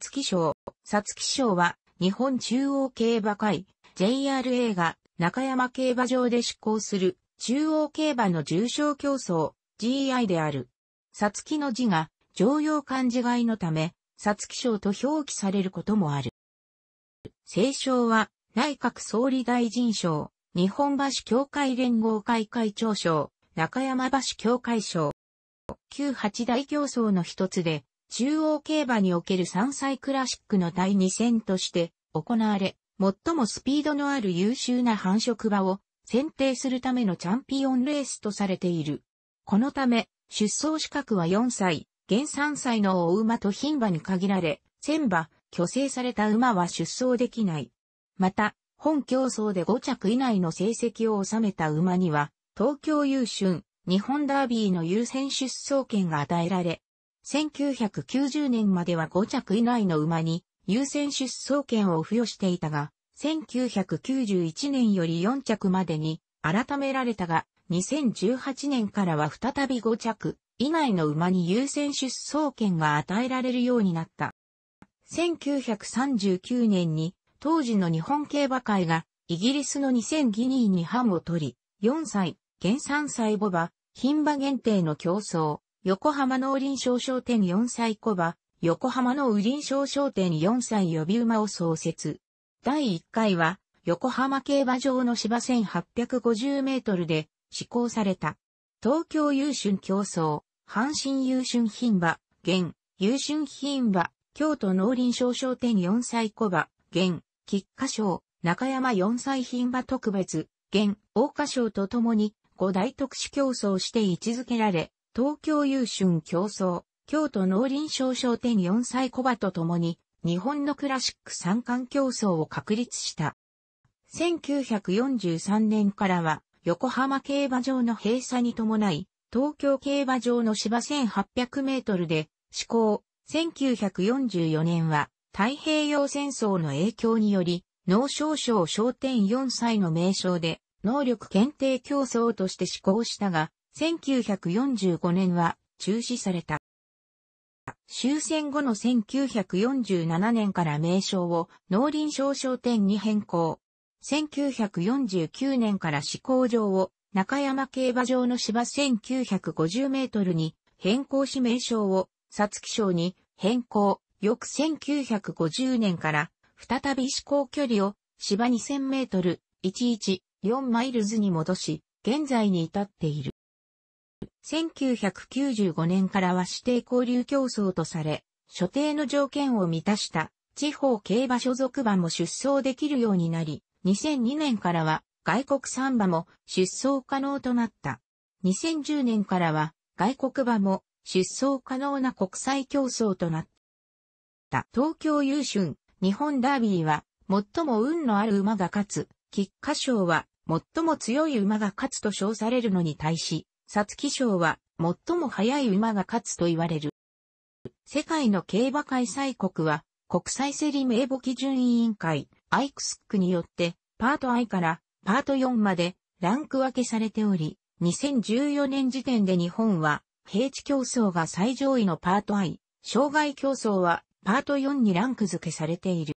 ツ月賞。ツ月賞は、日本中央競馬会、JRA が中山競馬場で執行する、中央競馬の重賞競争、GI である。ツ月の字が、常用漢字外のため、ツ月賞と表記されることもある。聖賞は、内閣総理大臣賞、日本橋協会連合会会長賞、中山橋協会賞。旧八大競争の一つで、中央競馬における3歳クラシックの第2戦として行われ、最もスピードのある優秀な繁殖馬を選定するためのチャンピオンレースとされている。このため、出走資格は4歳、現3歳の大馬と牝馬に限られ、1000馬、虚勢された馬は出走できない。また、本競争で5着以内の成績を収めた馬には、東京優春、日本ダービーの優先出走権が与えられ、1990年までは5着以内の馬に優先出走権を付与していたが、1991年より4着までに改められたが、2018年からは再び5着以内の馬に優先出走権が与えられるようになった。1939年に当時の日本競馬会がイギリスの2000ギニーに版を取り、4歳、減3歳母馬、牝馬限定の競争、横浜農林商商店4歳小馬、横浜の雨林商商店4歳予備馬を創設。第1回は、横浜競馬場の芝1850メートルで施行された。東京優春競争、阪神優春品馬、現、優春品馬、京都農林商商店4歳小馬、現、菊花賞、中山4歳品馬特別、現、大花賞とともに、5大特殊競争して位置づけられ、東京優春競争、京都農林商商店4歳小馬と共に、日本のクラシック三冠競争を確立した。1943年からは、横浜競馬場の閉鎖に伴い、東京競馬場の芝1800メートルで、施行、1944年は、太平洋戦争の影響により、農商省商店4歳の名称で、能力検定競争として施行したが、1945年は中止された。終戦後の1947年から名称を農林省商店に変更。1949年から試行場を中山競馬場の芝1950メートルに変更し名称を皐月賞に変更。翌1950年から再び試行距離を芝2000メートル11 4マイルズに戻し、現在に至っている。1995年からは指定交流競争とされ、所定の条件を満たした地方競馬所属馬も出走できるようになり、2002年からは外国産馬も出走可能となった。2010年からは外国馬も出走可能な国際競争となった。東京優春、日本ダービーは最も運のある馬が勝つ、菊花賞は最も強い馬が勝つと称されるのに対し、サツキ賞は最も速い馬が勝つと言われる。世界の競馬開催国は国際競り名簿基準委員会アイクスックによってパート I からパート4までランク分けされており、2014年時点で日本は平地競争が最上位のパート I、障害競争はパート4にランク付けされている。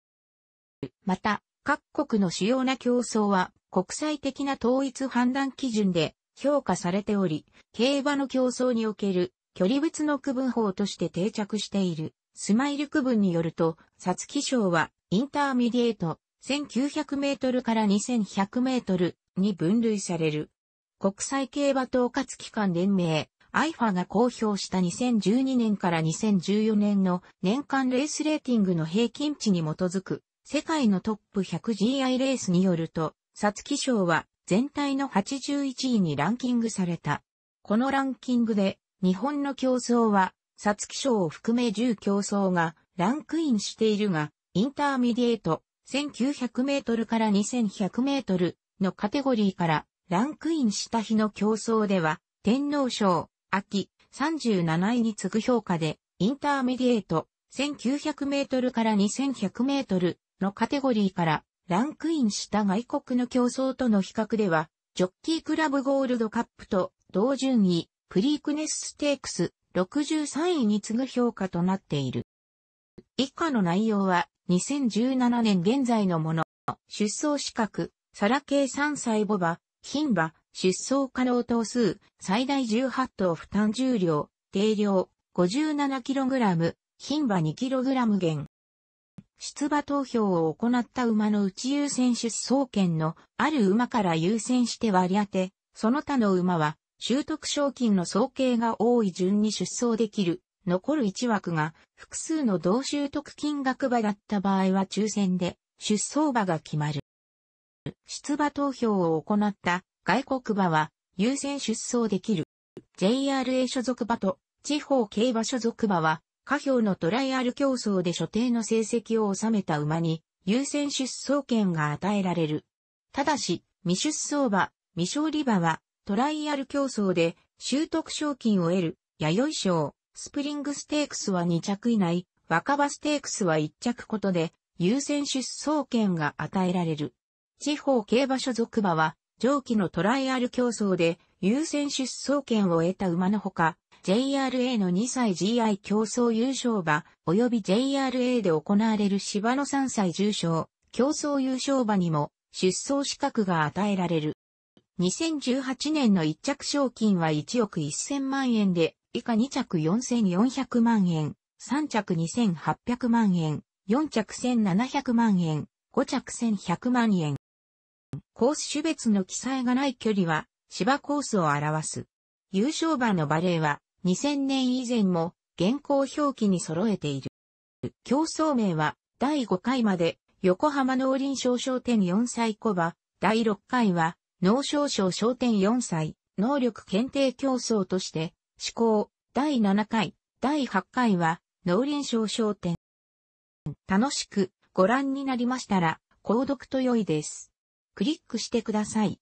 また、各国の主要な競争は国際的な統一判断基準で評価されており、競馬の競争における距離別の区分法として定着している。スマイル区分によると、サツキ賞はインターミディエート1900メートルから2100メートルに分類される。国際競馬統括機関連盟 IFA が公表した2012年から2014年の年間レースレーティングの平均値に基づく世界のトップ 100GI レースによると、サツキ賞は全体の81位にランキングされた。このランキングで、日本の競争は、サツキ賞を含め10競争がランクインしているが、インターミディエート、1900メートルから2100メートルのカテゴリーからランクインした日の競争では、天皇賞、秋、37位に次ぐ評価で、インターミディエート、1900メートルから2100メートルのカテゴリーからランクインした外国の競争との比較では、ジョッキークラブゴールドカップと同順位、プリークネスステークス63位に次ぐ評価となっている。以下の内容は2017年現在のもの、出走資格、サラ系3歳ボバ、牝馬、出走可能頭数、最大18頭負担重量、定量、57kg、牝馬 2kg 減。出馬投票を行った馬の内優先出走権のある馬から優先して割り当て、その他の馬は習得賞金の総計が多い順に出走できる。残る1枠が複数の同習得金額馬だった場合は抽選で出走馬が決まる。出馬投票を行った外国馬は優先出走できる。JRA 所属馬と地方競馬所属馬は下表のトライアル競争で所定の成績を収めた馬に優先出走権が与えられる。ただし、未出走馬、未勝利馬はトライアル競争で習得賞金を得る、弥生賞、スプリングステークスは2着以内、若葉ステークスは1着ことで優先出走権が与えられる。地方競馬所属馬は上記のトライアル競争で優先出走権を得た馬のほか、JRA の2歳 GI 競争優勝馬、及び JRA で行われる芝の3歳重賞、競争優勝馬にも出走資格が与えられる。2018年の1着賞金は1億1000万円で、以下2着4400万円、3着2800万円、4着1700万円、5着1100万円。コース種別の記載がない距離は芝コースを表す。優勝馬のバレーは2000年以前も現行表記に揃えている。競争名は第5回まで横浜農林商商店4歳小馬、第6回は農商商商店4歳能力検定競争として施行第7回、第8回は農林商商店。楽しくご覧になりましたら購読と良いです。クリックしてください。